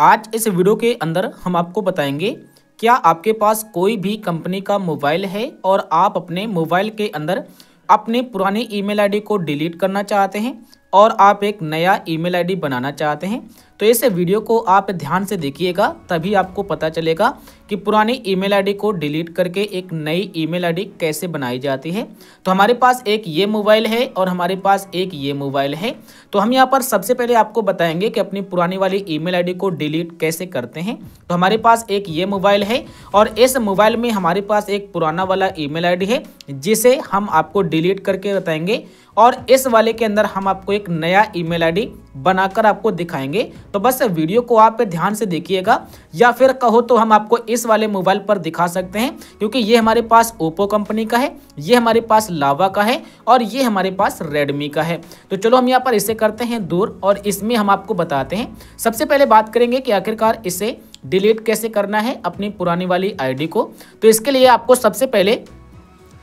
आज इस वीडियो के अंदर हम आपको बताएंगे क्या आपके पास कोई भी कंपनी का मोबाइल है और आप अपने मोबाइल के अंदर अपने पुराने ईमेल आईडी को डिलीट करना चाहते हैं और आप एक नया ईमेल आईडी बनाना चाहते हैं तो इस वीडियो को आप ध्यान से देखिएगा तभी आपको पता चलेगा कि पुरानी ईमेल आईडी को डिलीट करके एक नई ईमेल आईडी कैसे बनाई जाती है तो हमारे पास एक ये मोबाइल है और हमारे पास एक ये मोबाइल है तो हम यहाँ पर सबसे पहले आपको बताएंगे कि अपनी पुरानी वाली ईमेल आईडी को डिलीट कैसे करते हैं तो हमारे पास एक ये मोबाइल है और इस मोबाइल में हमारे पास एक पुराना वाला ई मेल है जिसे हम आपको डिलीट करके बताएंगे और इस वाले के अंदर हम आपको एक नया ईमेल आईडी बनाकर आपको दिखाएंगे तो बस वीडियो को आप ध्यान से देखिएगा या फिर कहो तो हम आपको इस वाले मोबाइल पर दिखा सकते हैं क्योंकि ये हमारे पास ओप्पो कंपनी का है ये हमारे पास लावा का है और ये हमारे पास रेडमी का है तो चलो हम यहाँ पर इसे करते हैं दूर और इसमें हम आपको बताते हैं सबसे पहले बात करेंगे कि आखिरकार इसे डिलीट कैसे करना है अपनी पुरानी वाली आईडी को तो इसके लिए आपको सबसे पहले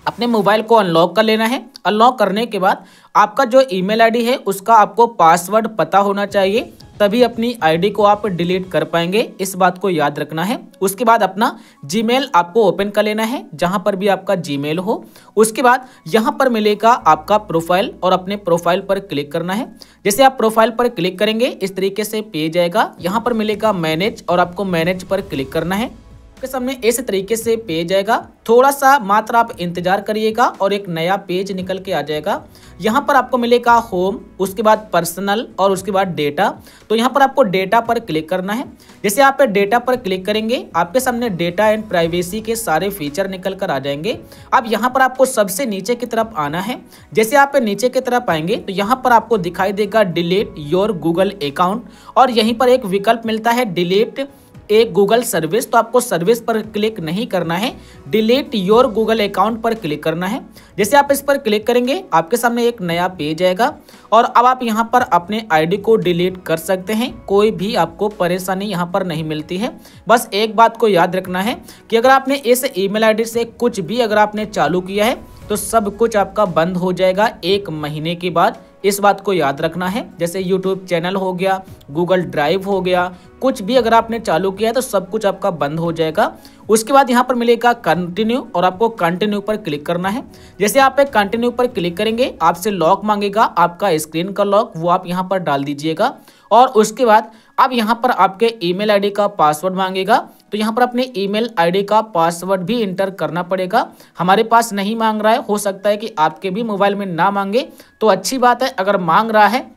अपने मोबाइल को अनलॉक कर लेना है अनलॉक करने के बाद आपका जो ईमेल आईडी है उसका आपको पासवर्ड पता होना चाहिए तभी अपनी आईडी को आप डिलीट कर पाएंगे इस बात को याद रखना है उसके बाद अपना जीमेल आपको ओपन कर लेना है जहां पर भी आपका जीमेल हो उसके बाद यहां पर मिलेगा आपका प्रोफाइल और अपने प्रोफाइल पर क्लिक करना है जैसे आप प्रोफाइल पर क्लिक करेंगे इस तरीके से पेज आएगा यहाँ पर मिलेगा मैनेज और आपको मैनेज पर क्लिक करना है आपके सामने इस तरीके से पेज आएगा थोड़ा सा मात्र आप इंतजार करिएगा और एक नया पेज निकल के आ जाएगा यहाँ पर आपको मिलेगा होम उसके बाद पर्सनल और उसके बाद डेटा तो यहाँ पर आपको डेटा पर क्लिक करना है जैसे आप डेटा पर क्लिक करेंगे आपके सामने डेटा एंड प्राइवेसी के सारे फीचर निकल कर आ जाएंगे अब यहाँ पर आपको सबसे नीचे की तरफ आना है जैसे आप नीचे की तरफ आएंगे तो यहाँ पर आपको दिखाई देगा डिलीट योर गूगल अकाउंट और यहीं पर एक विकल्प मिलता है डिलीट एक गूगल सर्विस तो आपको सर्विस पर क्लिक नहीं करना है डिलीट योर गूगल अकाउंट पर क्लिक करना है जैसे आप इस पर क्लिक करेंगे आपके सामने एक नया पेज आएगा और अब आप यहाँ पर अपने आईडी को डिलीट कर सकते हैं कोई भी आपको परेशानी यहाँ पर नहीं मिलती है बस एक बात को याद रखना है कि अगर आपने इस ई मेल से कुछ भी अगर आपने चालू किया है तो सब कुछ आपका बंद हो जाएगा एक महीने के बाद इस बात को याद रखना है जैसे यूट्यूब चैनल हो गया गूगल ड्राइव हो गया कुछ भी अगर आपने चालू किया है तो सब कुछ आपका बंद हो जाएगा उसके बाद यहाँ पर मिलेगा कंटिन्यू और आपको कंटिन्यू पर क्लिक करना है जैसे आप एक कंटिन्यू पर क्लिक करेंगे आपसे लॉक मांगेगा आपका स्क्रीन का लॉक वो आप यहाँ पर डाल दीजिएगा और उसके बाद अब यहाँ पर आपके ईमेल आईडी का पासवर्ड मांगेगा तो यहाँ पर अपने ईमेल आईडी का पासवर्ड भी इंटर करना पड़ेगा हमारे पास नहीं मांग रहा है हो सकता है कि आपके भी मोबाइल में ना मांगे तो अच्छी बात है अगर मांग रहा है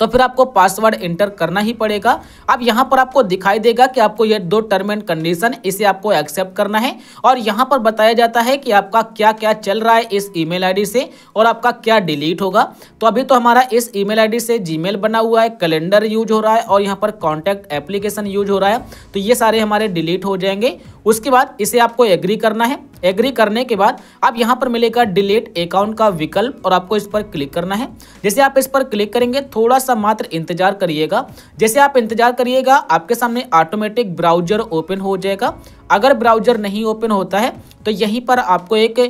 तो फिर आपको पासवर्ड एंटर करना ही पड़ेगा अब यहाँ पर आपको दिखाई देगा कि आपको ये दो टर्म एंड कंडीशन इसे आपको एक्सेप्ट करना है और यहाँ पर बताया जाता है कि आपका क्या क्या चल रहा है इस ईमेल आईडी से और आपका क्या डिलीट होगा तो अभी तो हमारा इस ईमेल आईडी से जीमेल बना हुआ है कैलेंडर यूज हो रहा है और यहाँ पर कॉन्टैक्ट एप्लीकेशन यूज हो रहा है तो ये सारे हमारे डिलीट हो जाएंगे उसके बाद इसे आपको एग्री करना है एग्री करने के बाद आप यहाँ पर मिलेगा डिलीट अकाउंट का विकल्प और आपको इस पर क्लिक करना है जैसे आप इस पर क्लिक करेंगे थोड़ा सा मात्र इंतजार करिएगा जैसे आप इंतजार करिएगा आपके सामने ऑटोमेटिक ब्राउजर ओपन हो जाएगा अगर ब्राउजर नहीं ओपन होता है तो यहीं पर आपको एक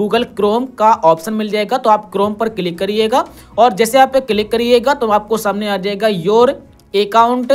गूगल क्रोम का ऑप्शन मिल जाएगा तो आप क्रोम पर क्लिक करिएगा और जैसे आप क्लिक करिएगा तो आपको सामने आ जाएगा your account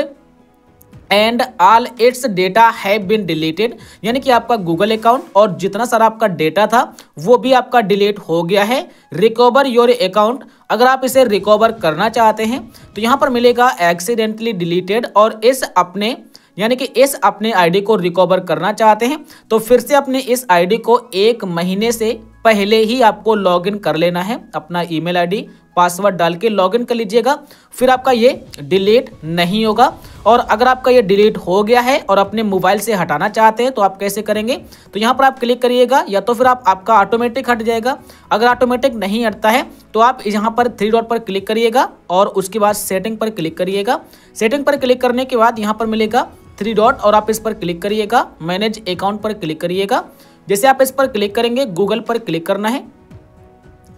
and all its data have been deleted यानी कि आपका गूगल अकाउंट और जितना सारा आपका डेटा था वो भी आपका डिलीट हो गया है रिकवर योर अकाउंट अगर आप इसे रिकवर करना चाहते हैं तो यहाँ पर मिलेगा एक्सीडेंटली डिलीटेड और इस अपने यानी कि इस अपने आईडी को रिकवर करना चाहते हैं तो फिर से अपने इस आईडी को एक महीने से पहले ही आपको इन कर लेना है अपना ई मेल पासवर्ड डाल के इन कर लीजिएगा फिर आपका ये डिलीट नहीं होगा और अगर आपका ये डिलीट हो गया है और अपने मोबाइल से हटाना चाहते हैं तो आप कैसे करेंगे तो यहाँ पर आप क्लिक करिएगा या तो फिर आप आपका ऑटोमेटिक हट जाएगा अगर ऑटोमेटिक नहीं हटता है तो आप यहाँ पर थ्री डॉट पर क्लिक करिएगा और उसके बाद सेटिंग पर क्लिक करिएगा सेटिंग पर क्लिक करने के बाद यहाँ पर मिलेगा थ्री डॉट और आप इस पर क्लिक करिएगा मैनेज अकाउंट पर क्लिक करिएगा जैसे आप इस पर क्लिक करेंगे गूगल पर क्लिक करना है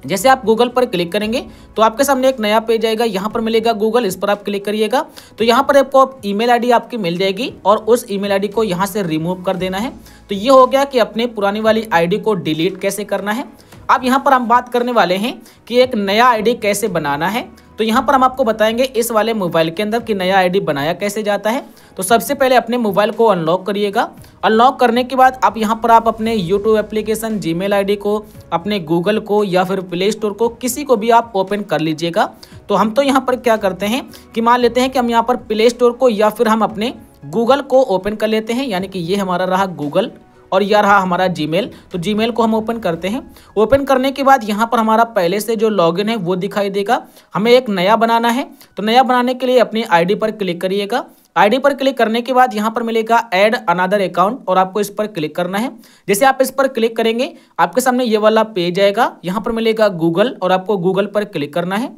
जैसे आप गूगल पर क्लिक करेंगे तो आपके सामने एक नया पेज आएगा यहाँ पर मिलेगा गूगल इस पर आप क्लिक करिएगा तो यहाँ पर आपको ईमेल आईडी आपकी मिल जाएगी और उस ईमेल आईडी को यहाँ से रिमूव कर देना है तो ये हो गया कि अपने पुरानी वाली आईडी को डिलीट कैसे करना है अब यहाँ पर हम बात करने वाले हैं कि एक नया आई कैसे बनाना है तो यहाँ पर हम आपको बताएंगे इस वाले मोबाइल के अंदर कि नया आईडी बनाया कैसे जाता है तो सबसे पहले अपने मोबाइल को अनलॉक करिएगा अनलॉक करने के बाद आप यहाँ पर आप अपने यूट्यूब एप्लीकेशन जीमेल आईडी को अपने गूगल को या फिर प्ले स्टोर को किसी को भी आप ओपन कर लीजिएगा तो हम तो यहाँ पर क्या करते हैं कि मान लेते हैं कि हम यहाँ पर प्ले स्टोर को या फिर हम अपने गूगल को ओपन कर लेते हैं यानी कि ये हमारा रहा गूगल और यह रहा हमारा जीमेल तो जीमेल को हम ओपन करते हैं ओपन करने के बाद यहाँ पर हमारा पहले से जो लॉगिन है वो दिखाई देगा हमें एक नया बनाना है तो नया बनाने के लिए अपनी आईडी पर क्लिक करिएगा आईडी पर क्लिक करने के बाद यहाँ पर मिलेगा ऐड अनादर अकाउंट और आपको इस पर क्लिक करना है जैसे आप इस पर क्लिक करेंगे आपके सामने ये वाला पेज आएगा यहाँ पर मिलेगा गूगल और आपको गूगल पर क्लिक करना है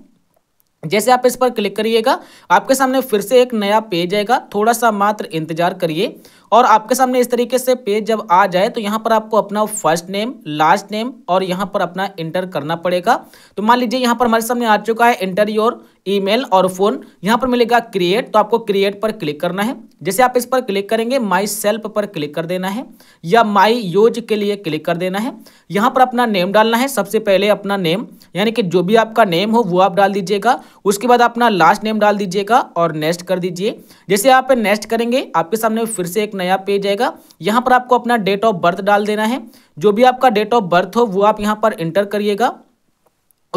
जैसे आप इस पर क्लिक करिएगा आपके सामने फिर से एक नया पेज आएगा थोड़ा सा मात्र इंतजार करिए और आपके सामने इस तरीके से पेज जब आ जाए तो यहाँ पर आपको अपना फर्स्ट नेम लास्ट नेम और यहाँ पर अपना इंटर करना पड़ेगा तो मान लीजिए यहाँ पर हमारे सामने आ चुका है इंटर योर ईमेल और फोन यहां पर मिलेगा क्रिएट तो आपको क्रिएट पर क्लिक करना है जैसे आप इस पर क्लिक करेंगे माई सेल्फ पर क्लिक कर देना है या माई यूज के लिए क्लिक कर देना है यहां पर अपना नेम डालना है सबसे पहले अपना नेम यानी कि जो भी आपका नेम हो वो आप डाल दीजिएगा उसके बाद अपना लास्ट नेम डाल दीजिएगा और नेक्स्ट कर दीजिए जैसे आप नेक्स्ट करेंगे आपके सामने फिर से एक नया पेज आएगा यहाँ पर आपको अपना डेट ऑफ बर्थ डाल देना है जो भी आपका डेट ऑफ बर्थ हो वो आप यहाँ पर इंटर करिएगा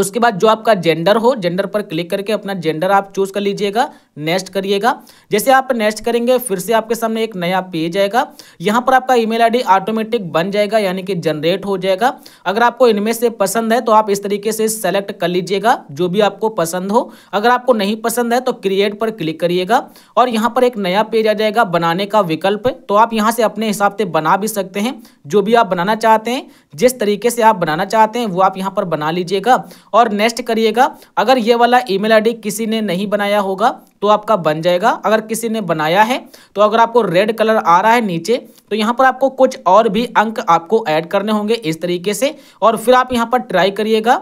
उसके बाद जो आपका जेंडर हो जेंडर पर क्लिक करके अपना जेंडर आप चूज कर लीजिएगा नेक्स्ट करिएगा जैसे आप नेक्स्ट करेंगे फिर से आपके सामने एक नया पेज आएगा यहाँ पर आपका ईमेल आईडी ऑटोमेटिक बन जाएगा यानी कि जनरेट हो जाएगा अगर आपको इनमें से पसंद है तो आप इस तरीके से सेलेक्ट कर लीजिएगा जो भी आपको पसंद हो अगर आपको नहीं पसंद है तो क्रिएट पर क्लिक करिएगा और यहाँ पर एक नया पेज आ जाएगा बनाने का विकल्प तो आप यहाँ से अपने हिसाब से बना भी सकते हैं जो भी आप बनाना चाहते हैं जिस तरीके से आप बनाना चाहते हैं वो आप यहाँ पर बना लीजिएगा और नेक्स्ट करिएगा अगर ये वाला ईमेल आईडी किसी ने नहीं बनाया होगा तो आपका बन जाएगा अगर किसी ने बनाया है तो अगर आपको रेड कलर आ रहा है नीचे तो यहाँ पर आपको कुछ और भी अंक आपको ऐड करने होंगे इस तरीके से और फिर आप यहाँ पर ट्राई करिएगा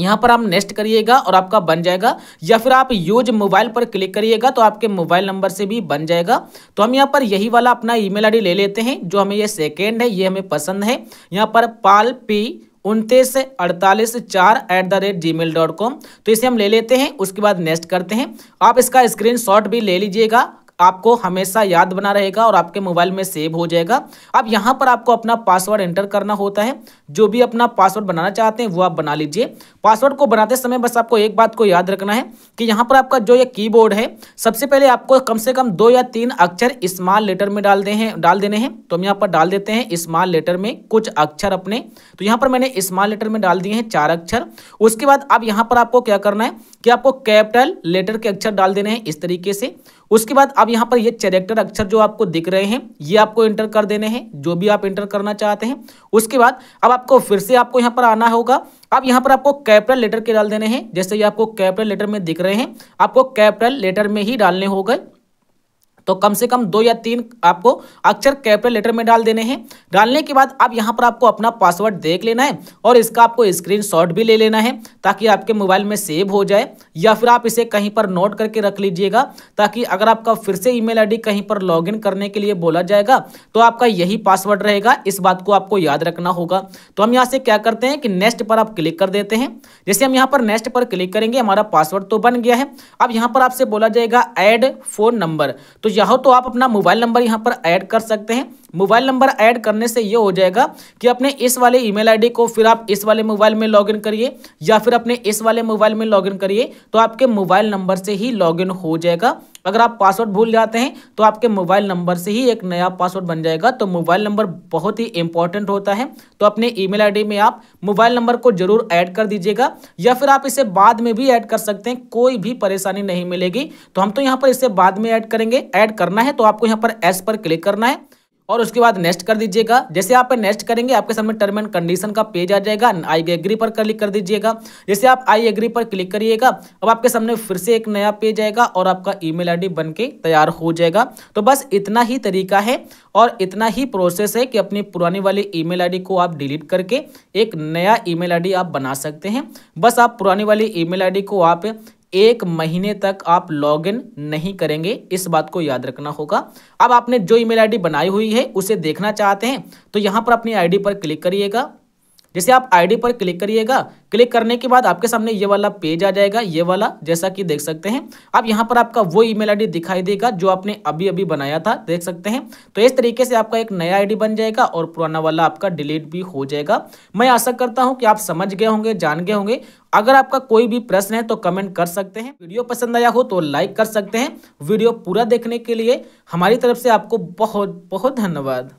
यहाँ पर आप नेक्स्ट करिएगा और आपका बन जाएगा या फिर आप यूज मोबाइल पर क्लिक करिएगा तो आपके मोबाइल नंबर से भी बन जाएगा तो हम यहाँ पर यही वाला अपना ईमेल आईडी ले लेते हैं जो हमें ये सेकेंड है ये हमें पसंद है यहाँ पर पाल पी उनतीस अड़तालीस चार at the rate Gmail dot com तो इसे हम ले लेते हैं उसके बाद नेक्स्ट करते हैं आप इसका स्क्रीन शॉट भी ले लीजिएगा आपको हमेशा याद बना रहेगा और आपके मोबाइल में सेव हो जाएगा अब यहाँ पर आपको अपना पासवर्ड एंटर करना होता है जो भी अपना पासवर्ड बनाना चाहते हैं वो आप बना लीजिए पासवर्ड को बनाते समय बस आपको एक बात को याद रखना है कि यहाँ पर आपका जो ये कीबोर्ड है सबसे पहले आपको कम से कम दो या तीन अक्षर स्मॉल लेटर में डाल दे हैं डाल देने हैं तो हम यहाँ पर डाल देते हैं स्मॉल लेटर में कुछ अक्षर अपने तो यहाँ पर मैंने स्मॉल लेटर में डाल दिए हैं चार अक्षर उसके बाद अब यहाँ पर आपको क्या करना है कि आपको कैपिटल लेटर के अक्षर डाल देने हैं इस तरीके से उसके बाद अब यहाँ पर ये चैरेक्टर अक्षर जो आपको दिख रहे हैं ये आपको इंटर कर देने हैं जो भी आप इंटर करना चाहते हैं उसके बाद अब आपको फिर से आपको यहाँ पर आना होगा अब यहाँ पर आपको कैपिटल लेटर के डाल देने हैं जैसे ये आपको कैपिटल लेटर में दिख रहे हैं आपको कैपिटल लेटर में ही डालने गए तो कम से कम दो या तीन आपको अक्षर कैपिटल लेटर में डाल देने हैं डालने के बाद आप यहाँ पर आपको अपना पासवर्ड देख लेना है और इसका आपको स्क्रीन भी ले लेना है ताकि आपके मोबाइल में सेव हो जाए या फिर आप इसे कहीं पर नोट करके रख लीजिएगा ताकि अगर आपका फिर से ईमेल आईडी कहीं पर लॉगिन करने के लिए बोला जाएगा तो आपका यही पासवर्ड रहेगा इस बात को आपको याद रखना होगा तो हम यहाँ से क्या करते हैं कि नेक्स्ट पर आप क्लिक कर देते हैं जैसे हम यहाँ पर नेक्स्ट पर क्लिक करेंगे हमारा पासवर्ड तो बन गया है अब यहां पर आपसे बोला जाएगा एड फोन नंबर तो चाहो तो आप अपना मोबाइल नंबर यहाँ पर ऐड कर सकते हैं मोबाइल नंबर ऐड करने से ये हो जाएगा कि अपने इस वाले ईमेल आईडी को फिर आप इस वाले मोबाइल में लॉगिन करिए या फिर अपने इस वाले मोबाइल में लॉगिन करिए तो आपके मोबाइल नंबर से ही लॉगिन हो जाएगा अगर आप पासवर्ड भूल जाते हैं तो आपके मोबाइल नंबर से ही एक नया पासवर्ड बन जाएगा तो मोबाइल नंबर बहुत ही इंपॉर्टेंट होता है तो अपने ईमेल आईडी में आप मोबाइल नंबर को जरूर ऐड कर दीजिएगा या फिर आप इसे बाद में भी ऐड कर सकते हैं कोई भी परेशानी नहीं मिलेगी तो हम तो यहाँ पर इसे बाद में ऐड करेंगे ऐड करना है तो आपको यहाँ पर एस पर क्लिक करना है और उसके बाद नेक्स्ट कर दीजिएगा जैसे आप नेक्स्ट करेंगे आपके सामने टर्म एंड कंडीशन का पेज आ जाएगा आई एग्री पर क्लिक कर दीजिएगा जैसे आप आई एग्री पर क्लिक करिएगा अब आपके सामने फिर से एक नया पेज आएगा और आपका ईमेल आईडी बन के तैयार हो जाएगा तो बस इतना ही तरीका है और इतना ही प्रोसेस है कि अपनी पुरानी वाली ई मेल को आप डिलीट करके एक नया ई मेल आप बना सकते हैं बस आप पुरानी वाली ई मेल को आप एक महीने तक आप लॉगिन नहीं करेंगे इस बात को याद रखना होगा अब आपने जो ईमेल आईडी बनाई हुई है उसे देखना चाहते हैं तो यहाँ पर अपनी आईडी पर क्लिक करिएगा जैसे आप आईडी पर क्लिक करिएगा क्लिक करने के बाद आपके सामने ये वाला पेज आ जाएगा ये वाला जैसा कि देख सकते हैं अब यहाँ पर आपका वो ईमेल आईडी दिखाई देगा जो आपने अभी अभी बनाया था देख सकते हैं तो इस तरीके से आपका एक नया आईडी बन जाएगा और पुराना वाला आपका डिलीट भी हो जाएगा मैं आशा करता हूँ कि आप समझ गए होंगे जान गए होंगे अगर आपका कोई भी प्रश्न है तो कमेंट कर सकते हैं वीडियो पसंद आया हो तो लाइक कर सकते हैं वीडियो पूरा देखने के लिए हमारी तरफ से आपको बहुत बहुत धन्यवाद